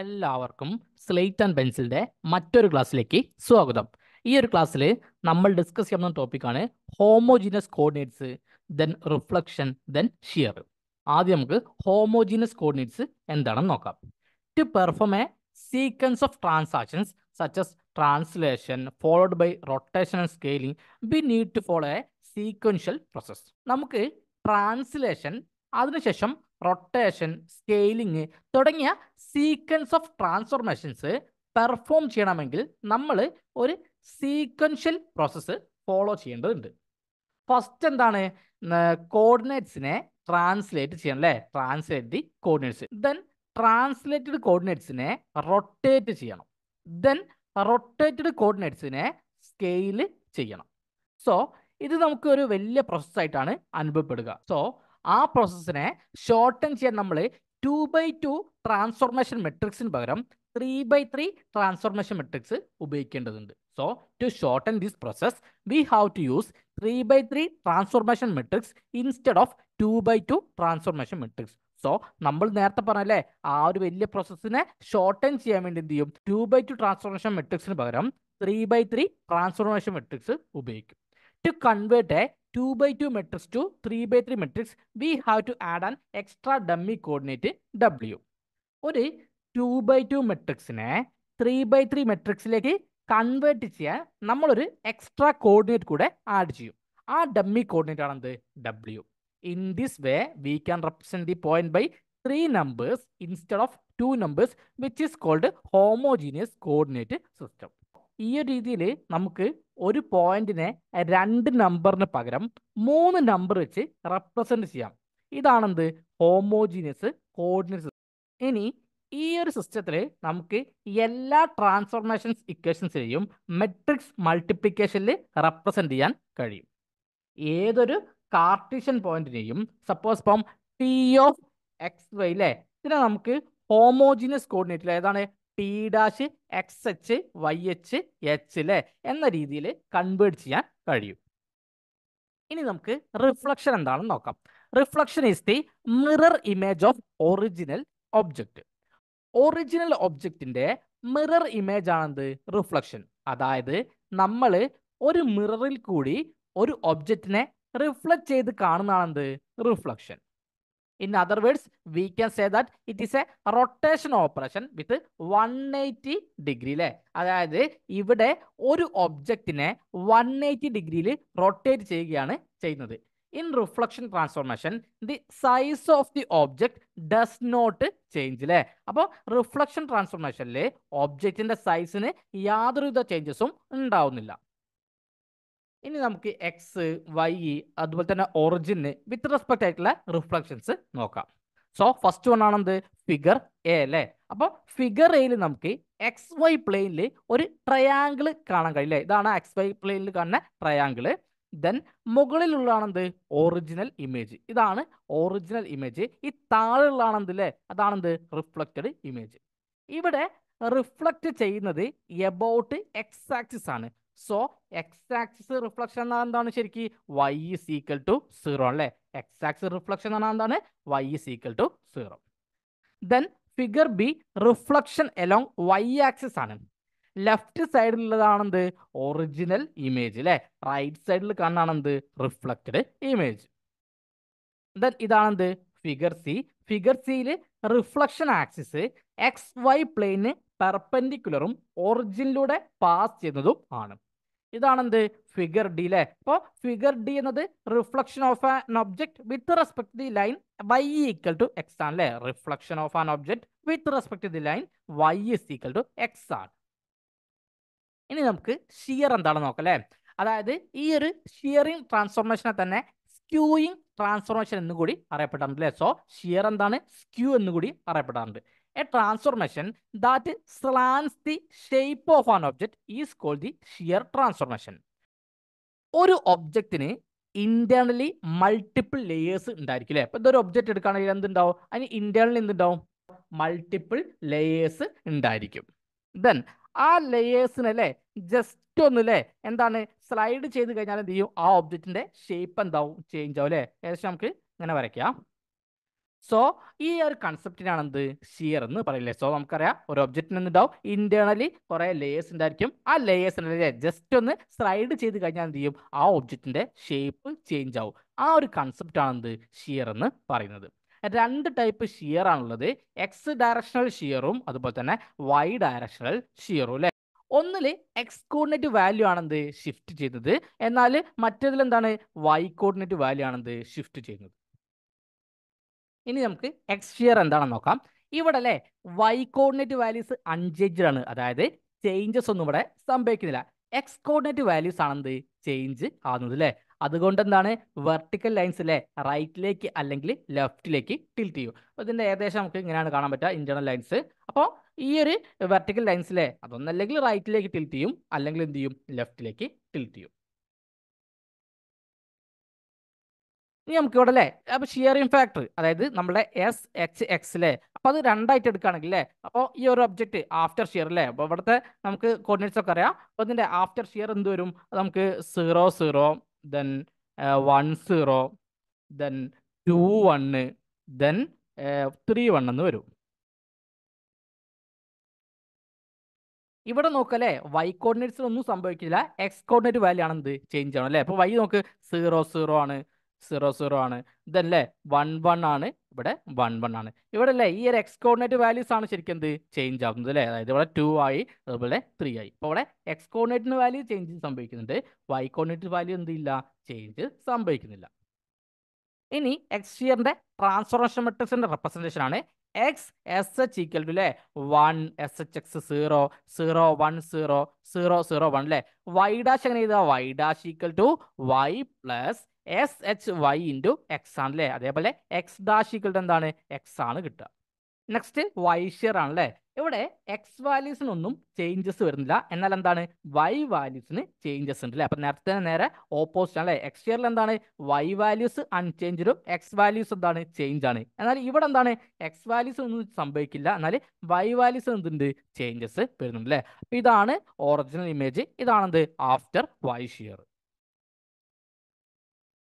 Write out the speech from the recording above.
എല്ലാവർക്കും slate and പെൻസിലിൻ്റെ മറ്റൊരു ക്ലാസ്സിലേക്ക് സ്വാഗതം ഈ ഒരു ക്ലാസ്സിൽ നമ്മൾ ഡിസ്കസ് ചെയ്യുന്ന ടോപ്പിക്കാണ് homogeneous coordinates then reflection then shear ആദ്യം നമുക്ക് ഹോമോജീനസ് കോർഡിനേറ്റ്സ് എന്താണെന്ന് നോക്കാം to perform a sequence of transactions such translation followed by rotation and scaling we need to follow a sequential process നമുക്ക് ട്രാൻസ്ലേഷൻ അതിനുശേഷം റൊട്ടേഷൻ സ്കെയിലിംഗ് തുടങ്ങിയ sequence of transformations perform ചെയ്യണമെങ്കിൽ നമ്മൾ ഒരു സീക്വൻഷ്യൽ പ്രോസസ്സ് ഫോളോ ചെയ്യേണ്ടതുണ്ട് first എന്താണ് കോർഡിനേറ്റ്സിനെ translate ചെയ്യണം അല്ലേ translate the coordinates then translated കോർഡിനേറ്റ്സിനെ റൊട്ടേറ്റ് ചെയ്യണം ദെൻ റൊട്ടേറ്റഡ് കോർഡിനേറ്റ്സിനെ സ്കെയിൽ ചെയ്യണം സോ ഇത് നമുക്ക് ഒരു വലിയ പ്രോസസ്സായിട്ടാണ് അനുഭവപ്പെടുക സോ ആ പ്രോസസ്സിനെ ഷോർട്ടൺ ചെയ്യാൻ നമ്മൾ ടു ബൈ ടു ട്രാൻസ്ഫോർമേഷൻ മെട്രിക്സിന് പകരം three by three transformation matrix ഉപയോഗിക്കേണ്ടതുണ്ട് so to shorten this process we have to use three by three transformation matrix instead of two by two transformation matrix so നമ്മൾ നേരത്തെ പറഞ്ഞല്ലേ ആ ഒരു വലിയ പ്രോസസ്സിനെ shorten ചെയ്യാൻ വേണ്ടി എന്ത് ചെയ്യും ടു ബൈ ടു ട്രാൻസ്ഫോർമേഷൻ മെട്രിക്സിന് പകരം three by three transformation matrix ഉപയോഗിക്കും to convert a 2 by 2 matrix to 3 by 3 matrix, we have to add an extra dummy coordinate W. ഒരു ടു ബൈ ടു മെട്രിക്സിനെ ത്രീ ബൈ ത്രീ മെട്രിക്സിലേക്ക് convert ചെയ്യാൻ നമ്മളൊരു extra coordinate കൂടെ add ചെയ്യും ആ dummy coordinate ആണ് എന്ത് W in this way we can represent the point by three numbers instead of two numbers which is called homogeneous coordinate system ഈ ഒരു രീതിയിൽ നമുക്ക് ഒരു പോയിന്റിനെ രണ്ട് നമ്പറിന് പകരം മൂന്ന് നമ്പർ വെച്ച് റെപ്രസെന്റ് ചെയ്യാം ഇതാണെന്ത് ഹോമോജീനിയസ് കോർഡിനേറ്റ് ഇനി ഈ ഒരു സിസ്റ്റത്തിൽ നമുക്ക് എല്ലാ ട്രാൻസ്ഫോർമേഷൻസ് ഇക്വേഷൻസിനെയും മെട്രിക്സ് മൾട്ടിപ്ലിക്കേഷനിൽ റെപ്രസെന്റ് ചെയ്യാൻ കഴിയും ഏതൊരു കാർട്ടീഷ്യൻ പോയിന്റിനെയും സപ്പോസ് ഇപ്പം ടി ഓഫ് എക്സ് വൈ അല്ലേ ഇതിനെ നമുക്ക് ഹോമോജീനിയസ് കോർഡിനേറ്റിൽ ഏതാണ് P dash X H Y H H ലെ എന്ന രീതിയിൽ കൺവേർട്ട് ചെയ്യാൻ കഴിയും ഇനി നമുക്ക് റിഫ്ലക്ഷൻ എന്താണെന്ന് നോക്കാം reflection is the mirror image of original object original ഒബ്ജക്റ്റിന്റെ മിറർ ഇമേജ് ആണെന്ത് റിഫ്ലക്ഷൻ അതായത് നമ്മൾ ഒരു മിററിൽ കൂടി ഒരു ഒബ്ജക്റ്റിനെ റിഫ്ലക്ട് ചെയ്ത് കാണുന്നതാണെന്ത് reflection in other words we can say that it is a rotation operation with one eighty degree അല്ലേ അതായത് ഇവിടെ ഒരു ഒബ്ജക്റ്റിനെ വൺ എയ്റ്റി ഡിഗ്രിയിൽ റൊട്ടേറ്റ് ചെയ്യുകയാണ് ചെയ്യുന്നത് in reflection transformation the size of the object does not change അല്ലേ അപ്പോൾ റിഫ്ലക്ഷൻ ട്രാൻസ്ഫോർമേഷനിൽ ഒബ്ജക്റ്റിൻ്റെ സൈസിന് യാതൊരുവിധ ചേഞ്ചസും ഉണ്ടാവുന്നില്ല ഇനി നമുക്ക് എക്സ് വൈ e അതുപോലെ തന്നെ ഒറിജിന് വിത്ത് റെസ്പെക്ട് ആയിട്ടുള്ള റിഫ്ലക്ഷൻസ് നോക്കാം സോ ഫസ്റ്റ് വൺ ആണെന്ത് ഫിഗർ എ അല്ലേ അപ്പോൾ ഫിഗർ എയിൽ നമുക്ക് എക്സ് വൈ പ്ലെയിനിൽ ഒരു ട്രയാങ്കിൾ കാണാൻ കഴിയില്ലേ ഇതാണ് എക്സ് വൈ പ്ലെയിനിൽ കാണുന്ന ട്രയാങ്കിൾ ദെൻ മുകളിലുള്ളതാണെന്ത് ഒറിജിനൽ ഇമേജ് ഇതാണ് ഒറിജിനൽ ഇമേജ് ഈ താഴെയുള്ളതാണെന്ത് അല്ലേ അതാണെന്ത് റിഫ്ലക്റ്റഡ് ഇമേജ് ഇവിടെ റിഫ്ലക്റ്റ് ചെയ്യുന്നത് എബൌട്ട് എക്സ് ആക്സിസ് ആണ് സോ എക്സ് ആക്സിസ് റിഫ്ലക്ഷൻ എന്നാൽ എന്താണ് ശരിക്ക് Y is equal to zero അല്ലേ എക്സ് ആക്സിസ് റിഫ്ലക്ഷൻ എന്നാൽ എന്താണ് Y is equal to zero then figure B reflection along Y axis ആണ് ലെഫ്റ്റ് സൈഡിലുള്ളതാണെന്ത് ഒറിജിനൽ ഇമേജ് അല്ലേ റൈറ്റ് സൈഡിൽ കാണാണെന്ത് റിഫ്ലക്റ്റഡ് ഇമേജ് ദെൻ ഇതാണെന്ത് ഫിഗർ സി ഫിഗർ സിയിൽ റിഫ്ലക്ഷൻ ആക്സിസ് എക്സ് വൈ പ്ലെയിന് പെർപ്പൻഡിക്കുലറും ഒറിജിനിലൂടെ പാസ് ചെയ്യുന്നതും ആണ് ഇതാണ് എന്ത് ഫിഗർ ഡി അല്ലേ അപ്പോൾ ഫിഗർ ഡി എന്നത് reflection of an object with respect the line Y equal to X ആണ് അല്ലേ reflection of an object with respect the line Y is equal to X ആണ് ഇനി നമുക്ക് ഷിയർ എന്താണ് നോക്കാം അല്ലേ അതായത് ഈ ഒരു ഷിയറിംഗ് ട്രാൻസ്ഫോർമേഷനെ തന്നെ സ്ക്യൂയിങ് ട്രാൻസ്ഫോർമേഷൻ എന്നുകൂടി അറിയപ്പെടാറുണ്ട് അല്ലേ സോ ഷിയർ എന്താണ് സ്ക്യൂ എന്നുകൂടി അറിയപ്പെടാറുണ്ട് a transformation that slants the shape of an object is called the shear transformation ഒരു ഒബ്ജക്റ്റിന് ഇന്റേണലി മൾട്ടിപ്പിൾ ലെയേഴ്സ് ഉണ്ടായിരിക്കും അല്ലേ അപ്പോൾ ഇതൊരു ഒബ്ജക്റ്റ് എടുക്കുകയാണെങ്കിൽ എന്തുണ്ടാവും അതിന് ഇന്റേണലി എന്തുണ്ടാവും മൾട്ടിപ്പിൾ ലെയേഴ്സ് ഉണ്ടായിരിക്കും ദെൻ ആ ലെയേഴ്സിനെ അല്ലേ ജസ്റ്റ് ഒന്ന് അല്ലേ എന്താണ് സ്ലൈഡ് ചെയ്ത് കഴിഞ്ഞാൽ എന്ത് ചെയ്യും ആ ഒബ്ജക്റ്റിന്റെ ഷേപ്പ് എന്താവും ചേഞ്ച് ആവും അല്ലേ ഏകദേശം നമുക്ക് ഇങ്ങനെ വരയ്ക്കാം സോ ഈ ഒരു കൺസെപ്റ്റിനാണ് എന്ത് ഷിയർ എന്ന് പറയില്ലേ സോ നമുക്കറിയാം ഒരു ഒബ്ജക്റ്റിന് എന്തുണ്ടാവും ഇന്റേണലി കുറെ ലേയേഴ്സ് ഉണ്ടായിരിക്കും ആ ലേയേഴ്സിനെ ജസ്റ്റ് ഒന്ന് സ്ലൈഡ് ചെയ്ത് കഴിഞ്ഞാൽ എന്ത് ചെയ്യും ആ ഒബ്ജക്റ്റിന്റെ ഷേപ്പ് ചേഞ്ച് ആവും ആ ഒരു കൺസെപ്റ്റ് ആണ് എന്ത് ഷിയർ എന്ന് പറയുന്നത് രണ്ട് ടൈപ്പ് ഷിയർ ആണുള്ളത് എക്സ് ഡയറക്ഷണൽ ഷിയറും അതുപോലെ തന്നെ വൈ ഡയറക്ഷണൽ ഷിയറും അല്ലെ ഒന്നില് എക്സ് കോർഡിനേറ്റ് വാല്യൂ ആണെന്ത് ഷിഫ്റ്റ് ചെയ്യുന്നത് എന്നാൽ മറ്റേതിൽ എന്താണ് വൈ കോർഡിനേറ്റ് വാല്യൂ ആണെന്ത് ഷിഫ്റ്റ് ചെയ്യുന്നത് ഇനി നമുക്ക് എക്സ്ഫിയർ എന്താണെന്ന് നോക്കാം ഇവിടെ അല്ലേ വൈ കോർഡിനേറ്റ് വാല്യൂസ് അൺചേഞ്ച്ഡ് ആണ് അതായത് ചേഞ്ചസ് ഒന്നും ഇവിടെ സംഭവിക്കുന്നില്ല എക്സ് കോർഡിനേറ്റ് വാല്യൂസ് ആണെന്ത് ചേഞ്ച് ആകുന്നത് അല്ലേ അതുകൊണ്ട് എന്താണ് വെർട്ടിക്കൽ ലൈൻസ് അല്ലേ റൈറ്റിലേക്ക് അല്ലെങ്കിൽ ലെഫ്റ്റിലേക്ക് ടിൽറ്റ് ചെയ്യും അപ്പോൾ ഇതിൻ്റെ ഏകദേശം നമുക്ക് ഇങ്ങനെയാണ് കാണാൻ പറ്റുക ഇന്റേണൽ ലൈൻസ് അപ്പോൾ ഈ ഒരു വെർട്ടിക്കൽ ലൈൻസിലെ അതൊന്നല്ലെങ്കിൽ റൈറ്റിലേക്ക് ടിൽറ്റ് ചെയ്യും അല്ലെങ്കിൽ എന്ത് ചെയ്യും ലെഫ്റ്റിലേക്ക് ടിൽറ്റ് ചെയ്യും ഇനി നമുക്ക് ഇവിടെ അല്ലേ അപ്പൊ ഷിയറിംഗ് ഫാക്ടർ അതായത് നമ്മുടെ എസ് എച്ച് എക്സ് അല്ലേ അപ്പൊ അത് രണ്ടായിട്ട് എടുക്കുകയാണെങ്കിൽ അല്ലേ അപ്പോൾ ഈ ഒരു ഒബ്ജക്റ്റ് ആഫ്റ്റർ ഷിയർ അല്ലേ അപ്പോൾ ഇവിടുത്തെ നമുക്ക് കോർഡിനേറ്റ്സ് ഒക്കെ അറിയാം അപ്പോൾ ഇതിന്റെ ആഫ്റ്റർ ഷിയർ എന്ത് വരും അത് നമുക്ക് zero zero then one zero then two one then three one എന്ന് വരും ഇവിടെ നോക്കല്ലേ വൈ കോർഡിനേറ്റ്സിൽ ഒന്നും സംഭവിക്കില്ല എക്സ് കോർഡിനേറ്റ് വാല്യൂ ആണ് എന്ത് ചേഞ്ച് ആണ് അല്ലേ അപ്പോൾ വൈ നോക്ക് സീറോ സീറോ ആണ് സീറോ സീറോ ആണ് ഇതല്ലേ വൺ വൺ ആണ് ഇവിടെ വൺ വൺ ആണ് ഇവിടെ അല്ലേ ഈ ഒരു എക്സ് കോർഡിനേറ്റ് വാല്യൂസ് ആണ് ശരിക്കും എന്ത് ചേഞ്ച് ആവുന്നത് അല്ലേ അതായത് ഇവിടെ ടു ആയി അതുപോലെ ത്രീ ആയി അപ്പോൾ ഇവിടെ എക്സ് കോർഡിനേറ്റിന് വാല്യൂ ചേഞ്ച് സംഭവിക്കുന്നുണ്ട് വൈ കോർഡിനേറ്റ് വാല്യൂ എന്തില്ല ചേഞ്ച് സംഭവിക്കുന്നില്ല ഇനി എക്സ് ഇയറിന്റെ ട്രാൻസ്ഫോർമേഷൻ മെട്രിക്സിന്റെ റെപ്രസെന്റേഷൻ ആണ് X S H equal to അല്ലേ one S H X zero zero one zero zero zero one അല്ലേ വൈ ഡാഷ് എങ്ങനെ ചെയ്താൽ Y dash equal to Y plus S H Y into X ആണ് അല്ലേ അതേപോലെ X dash ഇക്കളുടെ എന്താണ് X ആണ് കിട്ടുക നെക്സ്റ്റ് വൈ ഷെയർ ആണ് അല്ലേ ഇവിടെ എക്സ് വാല്യൂസിനൊന്നും ചേഞ്ചസ് വരുന്നില്ല എന്നാൽ എന്താണ് വൈ വാല്യൂസിന് ചേഞ്ചസ് ഉണ്ട് അല്ലേ അപ്പം നേരത്തെ നേരെ ഓപ്പോസിറ്റ് ആണ് അല്ലേ എക്സ് ഷെയറിൽ എന്താണ് വൈ വാല്യൂസ് അൺചേഞ്ചും എക്സ് വാല്യൂസ് എന്താണ് ചേഞ്ച് ആണ് എന്നാൽ ഇവിടെ എന്താണ് എക്സ് വാല്യൂസ് ഒന്നും സംഭവിക്കില്ല എന്നാൽ വൈ വാല്യൂസ് എന്തുണ്ട് ചേഞ്ചസ് വരുന്നുണ്ട് അല്ലേ അപ്പം ഇതാണ് ഒറിജിനൽ ഇമേജ് ഇതാണെന്ത് ആഫ്റ്റർ വൈ ഷെയർ